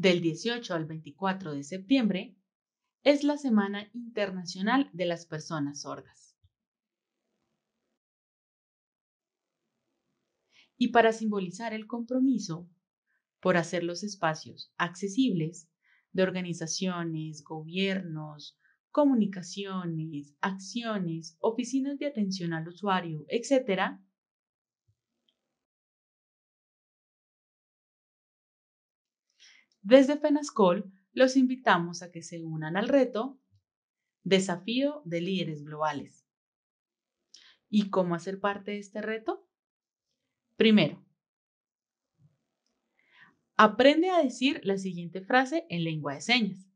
del 18 al 24 de septiembre, es la Semana Internacional de las Personas Sordas. Y para simbolizar el compromiso por hacer los espacios accesibles de organizaciones, gobiernos, comunicaciones, acciones, oficinas de atención al usuario, etc., Desde FENASCOL los invitamos a que se unan al reto Desafío de Líderes Globales. ¿Y cómo hacer parte de este reto? Primero, aprende a decir la siguiente frase en lengua de señas.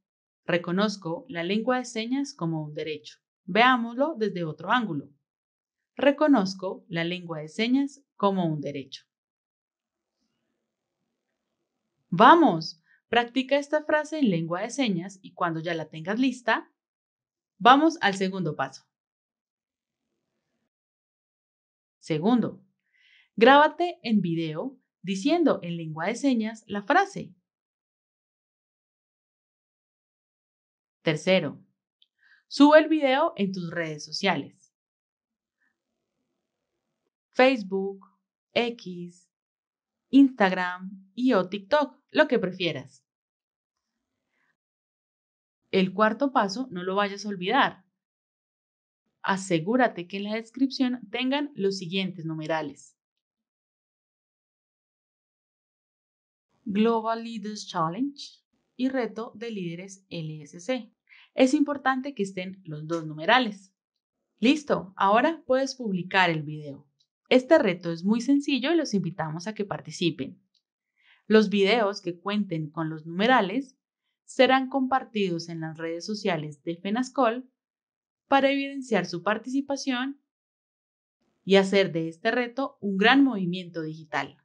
Reconozco la lengua de señas como un derecho. Veámoslo desde otro ángulo. Reconozco la lengua de señas como un derecho. Vamos, Practica esta frase en lengua de señas y cuando ya la tengas lista, vamos al segundo paso. Segundo, grábate en video diciendo en lengua de señas la frase. Tercero, sube el video en tus redes sociales. Facebook, X, Instagram y o TikTok, lo que prefieras. El cuarto paso, no lo vayas a olvidar. Asegúrate que en la descripción tengan los siguientes numerales. Global Leaders Challenge y Reto de Líderes LSC. Es importante que estén los dos numerales. Listo, ahora puedes publicar el video. Este reto es muy sencillo y los invitamos a que participen. Los videos que cuenten con los numerales serán compartidos en las redes sociales de FENASCOL para evidenciar su participación y hacer de este reto un gran movimiento digital.